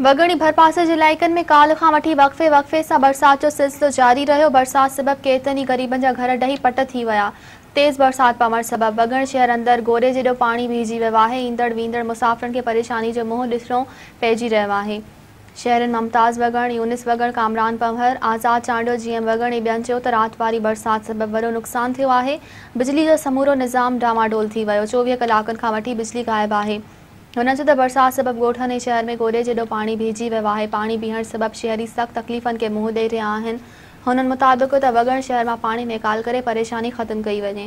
भरपास के જિલ્લાયકન में का वी वक्फे वक्फ़े से बरसात जो सिलसिलो जारी रो बरसात सबब ही गरीबन जहा घर डही पट थी विया तेज़ बरसात पवण सबब वगण शहर अंदर गोरे जो पानी बीहजी वियो है ईंदड़ वींदड़ मुसाफिर के परेशानी जो मुंहुं ॾिसणो पइजी रहियो आहे शहरनि मुमताज़ वगण यूनिस वगण कामरान पंवर आज़ाद चांडो जी वगण ऐं ॿियनि चयो त राति वारी बरसाति सबबि वॾो नुक़सानु थियो बिजली का समूरो निज़ाम डामाडोल थी वियो चोवीह बिजली गायब है हुन त बरसाति सबबु ॻोठनि जे शहर में गोॾे जेडों पाणी बीजी वियो आहे पाणी बीहण सबबु शहरी सख़्तु तकलीफ़नि खे मुंहुं ॾेई रहिया आहिनि हुननि मुताबिक़ त वगण शहर मां पाणी निकाल करे परेशानी ख़तमु कई वञे